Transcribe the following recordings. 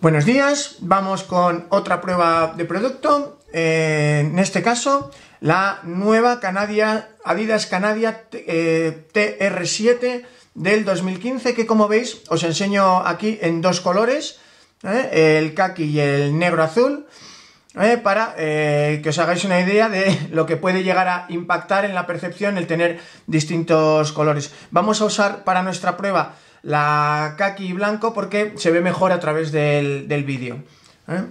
Buenos días, vamos con otra prueba de producto, eh, en este caso la nueva Canadia, Adidas Canadia TR7 eh, del 2015 que como veis os enseño aquí en dos colores, ¿eh? el khaki y el negro azul, para que os hagáis una idea de lo que puede llegar a impactar en la percepción el tener distintos colores. Vamos a usar para nuestra prueba la kaki blanco porque se ve mejor a través del, vídeo. ¿eh?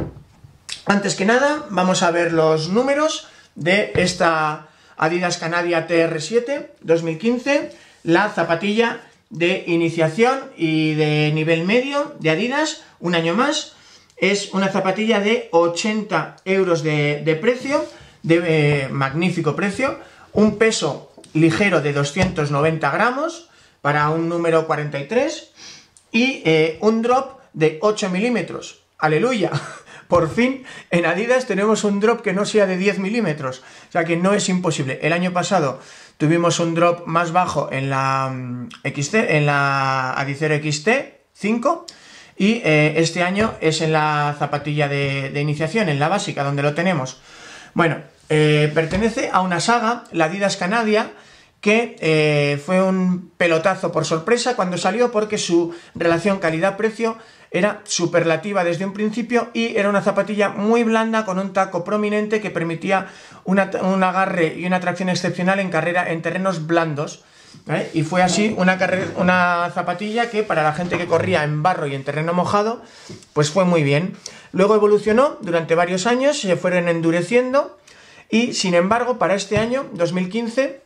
Antes que nada, vamos a ver los números de esta Adidas Canadia TR7 2015, la zapatilla de iniciación y de nivel medio de Adidas, un año más. Es una zapatilla de 80 euros de, precio, de eh, magnífico precio, un peso ligero de 290 gramos, para un número 43 y eh, un drop de 8 milímetros. Aleluya. Por fin en Adidas tenemos un drop que no sea de 10 milímetros. O sea que no es imposible. El año pasado tuvimos un drop más bajo en la mm, XT, en la Adicero XT 5. Y eh, este año es en la zapatilla de, iniciación, en la básica, donde lo tenemos. Bueno, eh, pertenece a una saga, la Adidas Canadia, que eh, fue un pelotazo por sorpresa cuando salió porque su relación calidad-precio era superlativa desde un principio y era una zapatilla muy blanda con un taco prominente que permitía un agarre y una tracción excepcional en carrera en terrenos blandos. ¿eh? Y fue así una, una zapatilla que para la gente que corría en barro y en terreno mojado, pues fue muy bien. Luego evolucionó durante varios años, se fueron endureciendo y sin embargo para este año, 2015,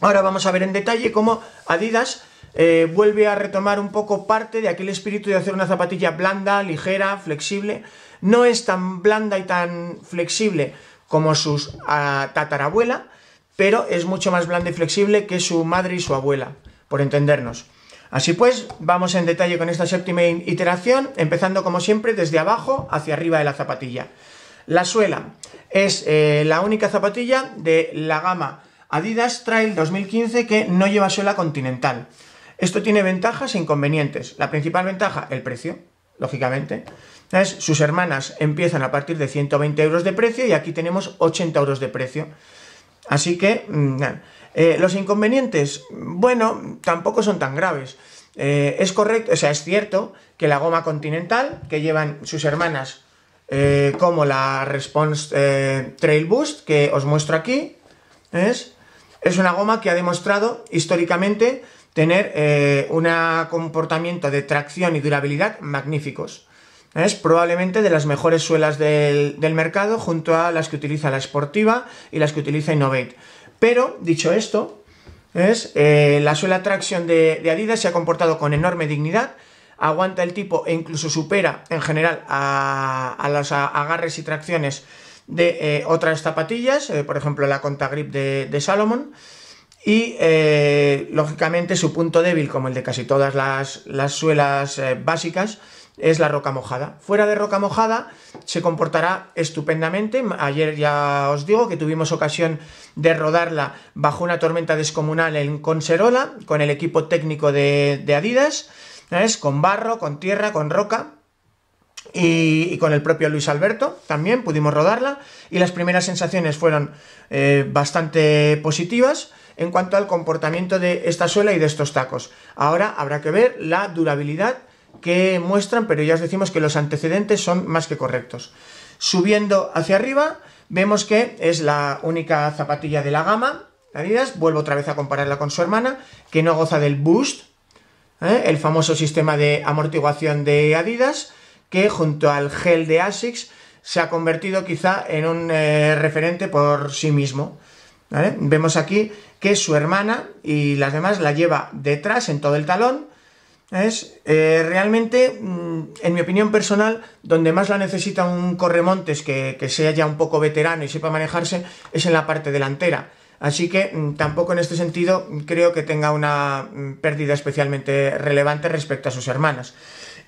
Ahora vamos a ver en detalle cómo Adidas eh, vuelve a retomar un poco parte de aquel espíritu de hacer una zapatilla blanda, ligera, flexible. No es tan blanda y tan flexible como sus ah, tatarabuela, pero es mucho más blanda y flexible que su madre y su abuela, por entendernos. Así pues, vamos en detalle con esta séptima iteración, empezando como siempre desde abajo hacia arriba de la zapatilla. La suela es eh, la única zapatilla de la gama Adidas Trail 2015 que no lleva suela continental. Esto tiene ventajas e inconvenientes. La principal ventaja, el precio, lógicamente. sus hermanas empiezan a partir de 120 euros de precio y aquí tenemos 80 euros de precio. Así que, mm, eh, los inconvenientes, bueno, tampoco son tan graves. Eh, es correcto, o sea, es cierto que la goma continental que llevan sus hermanas, eh, como la Response Trail Boost, que os muestro aquí, es es una goma que ha demostrado históricamente tener eh, un comportamiento de tracción y durabilidad magníficos. Es probablemente de las mejores suelas del, mercado junto a las que utiliza la Sportiva y las que utiliza Innovate. Pero, dicho esto, es, eh, la suela Traction de, Adidas se ha comportado con enorme dignidad, aguanta el tipo e incluso supera en general a, a los agarres y tracciones de eh, otras zapatillas, eh, por ejemplo la Contagrip de, de Salomon. Y eh, lógicamente su punto débil, como el de casi todas las, suelas básicas, es la roca mojada. Fuera de roca mojada se comportará estupendamente. Ayer ya os digo que tuvimos ocasión de rodarla bajo una tormenta descomunal en Conserola con el equipo técnico de, Adidas, es? con barro, con tierra, con roca y, con el propio Luis Alberto también pudimos rodarla y las primeras sensaciones fueron eh, bastante positivas en cuanto al comportamiento de esta suela y de estos tacos. Ahora habrá que ver la durabilidad que muestran, pero ya os decimos que los antecedentes son más que correctos. Subiendo hacia arriba, vemos que es la única zapatilla de la gama, Adidas, vuelvo otra vez a compararla con su hermana, que no goza del boost, ¿eh? el famoso sistema de amortiguación de Adidas, que junto al gel de ASICS se ha convertido quizá en un eh, referente por sí mismo. Vemos aquí que su hermana y las demás la lleva detrás en todo el talón. Es eh, realmente, mm, en mi opinión personal, donde más la necesita un corremontes que, que, sea ya un poco veterano y sepa manejarse es en la parte delantera. Así que mm, tampoco en este sentido creo que tenga una mm, pérdida especialmente relevante respecto a sus hermanas.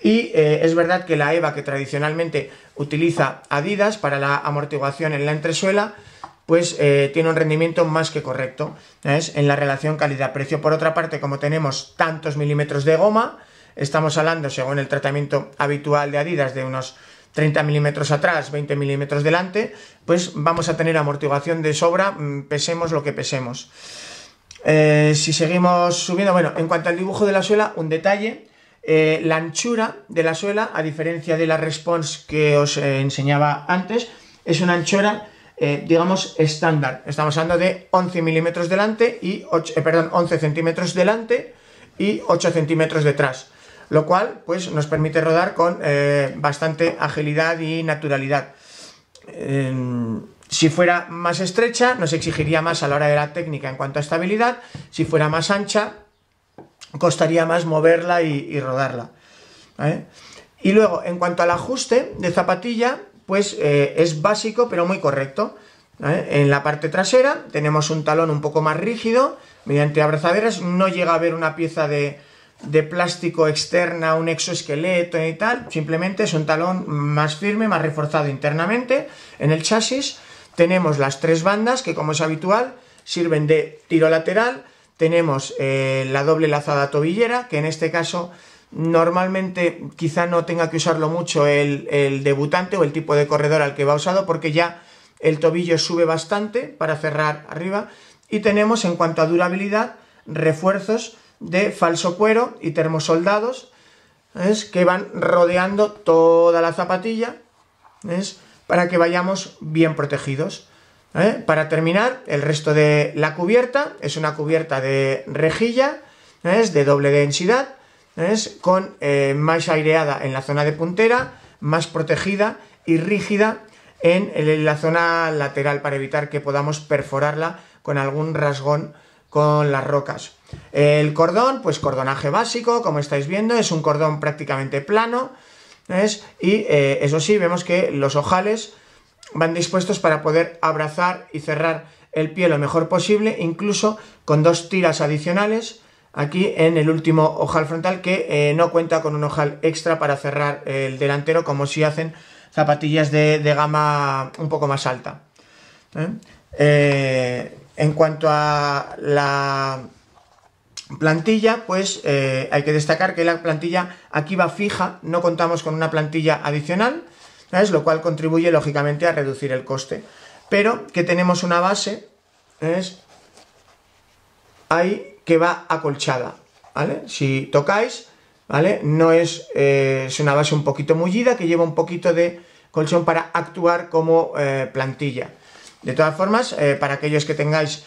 Y eh, es verdad que la EVA que tradicionalmente utiliza Adidas para la amortiguación en la entresuela, pues eh, tiene un rendimiento más que correcto en la relación calidad-precio. Por otra parte, como tenemos tantos milímetros de goma, estamos hablando, según el tratamiento habitual de Adidas, de unos 30 milímetros atrás, 20 milímetros delante, pues vamos a tener amortiguación de sobra, mm, pesemos lo que pesemos. Eh, si seguimos subiendo, bueno, en cuanto al dibujo de la suela, un detalle, eh, la anchura de la suela, a diferencia de la response que os eh, enseñaba antes, es una anchura, eh, digamos, estándar. Estamos hablando de 11 milímetros delante y 8, perdón, 11 centímetros delante y 8 centímetros detrás. Lo cual, pues, nos permite rodar con bastante agilidad y naturalidad. Em, si fuera más estrecha, nos exigiría más a la hora de la técnica en cuanto a estabilidad. Si fuera más ancha, costaría más moverla y, rodarla. ¿eh? Y luego, en cuanto al ajuste de zapatilla, pues eh, es básico pero muy correcto. ¿eh? En la parte trasera tenemos un talón un poco más rígido, mediante abrazaderas, no llega a haber una pieza de, de plástico externa, un exoesqueleto y tal, simplemente es un talón más firme, más reforzado internamente. En el chasis tenemos las tres bandas que como es habitual sirven de tiro lateral, tenemos eh, la doble lazada tobillera, que en este caso normalmente quizá no tenga que usarlo mucho el, debutante o el tipo de corredor al que va usado porque ya el tobillo sube bastante para cerrar arriba y tenemos en cuanto a durabilidad refuerzos de falso cuero y termosoldados que van rodeando toda la zapatilla para que vayamos bien protegidos. ¿Eh? Para terminar, el resto de la cubierta es una cubierta de rejilla, ¿eh? es de doble densidad, ¿eh? es con más aireada en la zona de puntera, más protegida y rígida en, la zona lateral para evitar que podamos perforarla con algún rasgón con las rocas. El cordón, pues cordonaje básico, como estáis viendo, es un cordón prácticamente plano, y eso sí, vemos que los ojales van dispuestos para poder abrazar y cerrar el pie lo mejor posible, incluso con dos tiras adicionales aquí en el último ojal frontal que eh, no cuenta con un ojal extra para cerrar el delantero como si hacen zapatillas de, gama un poco más alta. ¿eh? Eh, en cuanto a la plantilla, pues hay que destacar que la plantilla aquí va fija, no contamos con una plantilla adicional, lo cual contribuye lógicamente a reducir el coste. Pero que tenemos una base, es ahí que va acolchada, ¿vale? Si tocáis, ¿vale? No eh, es, una base un poquito mullida que lleva un poquito de colchón para actuar como eh, plantilla. De todas formas, eh, para aquellos que tengáis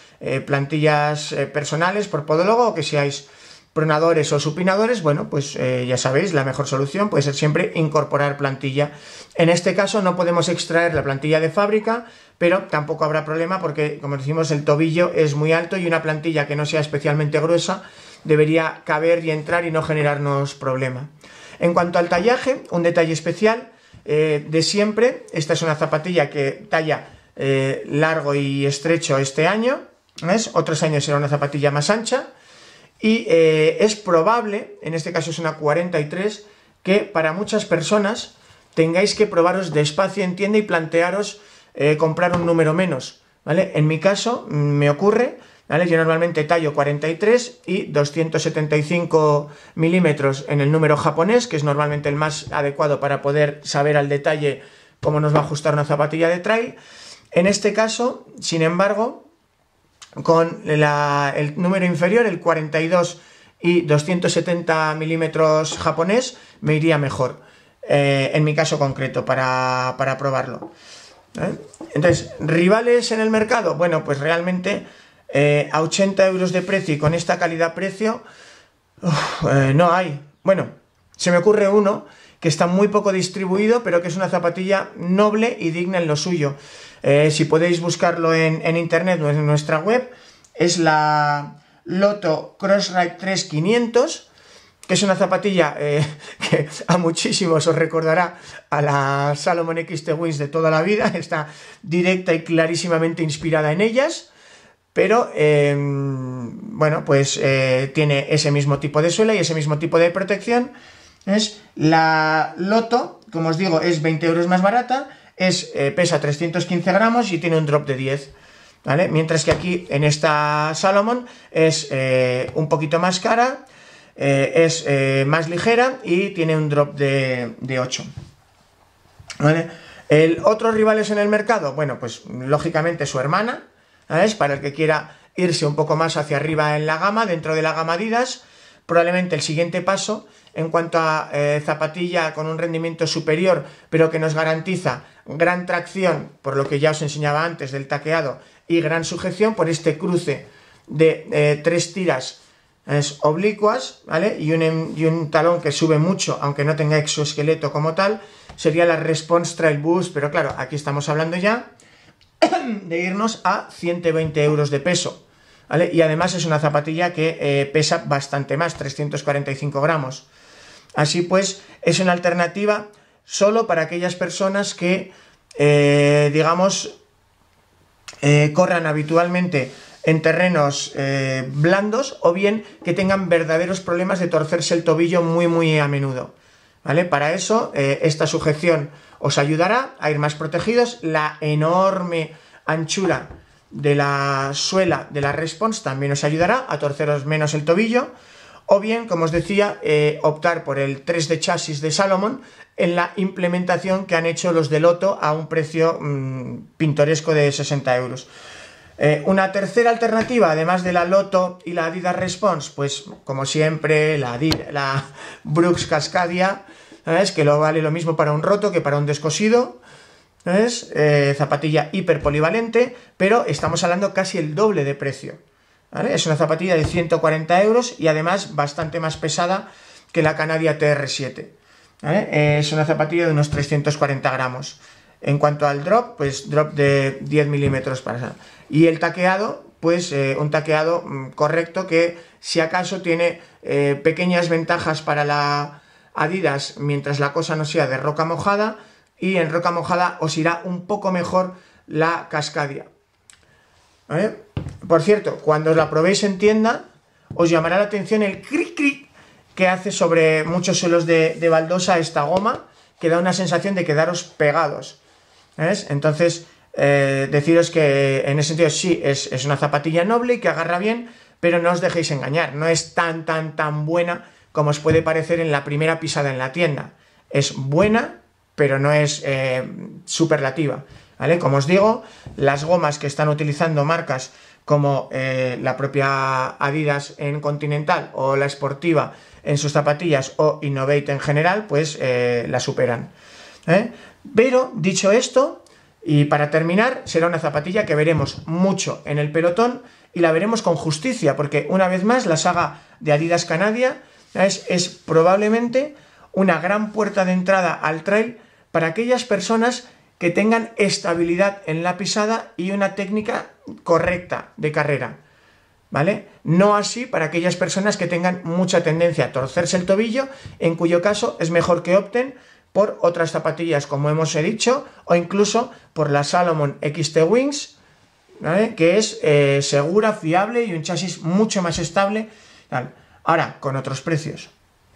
plantillas personales por podólogo o que seáis pronadores o supinadores, bueno, pues eh, ya sabéis, la mejor solución puede ser siempre incorporar plantilla. En este caso no podemos extraer la plantilla de fábrica, pero tampoco habrá problema porque, como decimos, el tobillo es muy alto y una plantilla que no sea especialmente gruesa debería caber y entrar y no generarnos problema. En cuanto al tallaje, un detalle especial eh, de siempre, esta es una zapatilla que talla eh, largo y estrecho este año, es otros años era una zapatilla más ancha, y eh, es probable, en este caso es una 43, que para muchas personas tengáis que probaros despacio en tienda y plantearos eh, comprar un número menos. ¿Vale? En mi caso mm, me ocurre, ¿vale? Yo normalmente tallo 43 y 275 milímetros en el número japonés, que es normalmente el más adecuado para poder saber al detalle cómo nos va a ajustar una zapatilla de trail. En este caso, sin embargo, con el número inferior, el 42 y 270 milímetros japonés, me iría mejor, eh, en mi caso concreto, para, probarlo. ¿eh? Entonces, rivales en el mercado, bueno, pues realmente eh, a 80 euros de precio y con esta calidad-precio, no hay. Bueno, se me ocurre uno que está muy poco distribuido, pero que es una zapatilla noble y digna en lo suyo. Eh, si podéis buscarlo en, internet o en nuestra web, es la Loto Crossride 3500 que es una zapatilla eh, que a muchísimos os recordará a la Salomon XT Wings de toda la vida, está directa y clarísimamente inspirada en ellas, pero em, bueno, pues eh, tiene ese mismo tipo de suela y ese mismo tipo de protección es la Loto, como os digo, es 20 euros más barata, es, eh, pesa 315 gramos y tiene un drop de 10. ¿Vale? Mientras que aquí en esta Salomon es eh, un poquito más cara, eh, es más ligera y tiene un drop de, 8. ¿Vale? El, ¿Otros rivales en el mercado? Bueno, pues lógicamente su hermana, es para el que quiera irse un poco más hacia arriba en la gama, dentro de la gama Adidas. Probablemente el siguiente paso en cuanto a eh, zapatilla con un rendimiento superior, pero que nos garantiza gran tracción, por lo que ya os enseñaba antes del taqueado, y gran sujeción por este cruce de eh, tres tiras oblicuas, ¿vale? Em, y un, talón que sube mucho, aunque no tenga exoesqueleto como tal, sería la Response Trail Boost, pero claro, aquí estamos hablando ya de irnos a 120 euros de peso, Y además es una zapatilla que eh, pesa bastante más, 345 gramos. Así pues, es una alternativa solo para aquellas personas que, eh, digamos, eh, corran habitualmente en terrenos eh, blandos o bien que tengan verdaderos problemas de torcerse el tobillo muy muy a menudo. ¿Vale? Para eso, esta sujeción os ayudará a ir más protegidos. La enorme anchura de la suela de la response también os ayudará a torceros menos el tobillo o bien, como os decía, eh, optar por el 3 de chasis de Salomon en la implementación que han hecho los de Lotto a un precio mm, pintoresco de 60 euros. Eh, una tercera alternativa, además de la Lotto y la Adidas Response, pues como siempre, la, la Brooks Cascadia, es que lo vale lo mismo para un roto que para un descosido, es? Eh, zapatilla hiperpolivalente, pero estamos hablando casi el doble de precio. Es una zapatilla de 140 euros y además bastante más pesada que la Canadia TR7. Eh, es una zapatilla de unos 340 gramos. En cuanto al drop, pues drop de 10 milímetros para... Y el taqueado, pues eh, un taqueado mm, correcto que si acaso tiene eh, pequeñas ventajas para la Adidas mientras la cosa no sea de roca mojada y en roca mojada os irá un poco mejor la cascadia. ¿Vale? Por cierto, cuando os la probéis en tienda, os llamará la atención el cric cric que hace sobre muchos suelos de, baldosa esta goma, que da una sensación de quedaros pegados. Entonces, eh, deciros que en ese sentido sí, es, una zapatilla noble y que agarra bien, pero no os dejéis engañar, no es tan, tan, tan buena como os puede parecer en la primera pisada en la tienda. Es buena, pero no es eh, superlativa. ¿vale? Como os digo, las gomas que están utilizando marcas como eh, la propia Adidas en Continental o la Sportiva en sus zapatillas o Innovate en general, pues eh, la superan. ¿eh? Pero dicho esto, y para terminar, será una zapatilla que veremos mucho en el pelotón y la veremos con justicia, porque una vez más la saga de Adidas Canadia es, es probablemente una gran puerta de entrada al trail para aquellas personas que tengan estabilidad en la pisada y una técnica correcta de carrera. ¿Vale? No así para aquellas personas que tengan mucha tendencia a torcerse el tobillo, en cuyo caso es mejor que opten por otras zapatillas, como hemos dicho, o incluso por la Salomon XT Wings, que es eh, segura, fiable y un chasis mucho más estable. Ahora, con otros precios.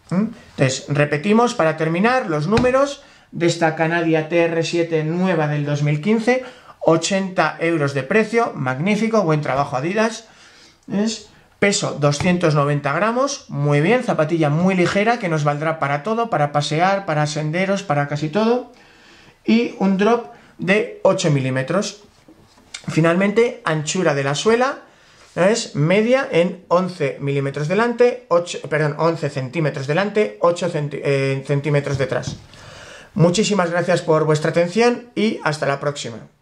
Entonces, repetimos para terminar los números de esta Canadia TR7 nueva del 2015, 80 euros de precio, magnífico, buen trabajo Adidas, es peso 290 gramos, muy bien, zapatilla muy ligera que nos valdrá para todo, para pasear, para senderos, para casi todo, y un drop de 8 milímetros. Finalmente, anchura de la suela, es media en 11 milímetros delante, 8, perdón, 11 centímetros delante, 8 eh, centímetros detrás. Muchísimas gracias por vuestra atención y hasta la próxima.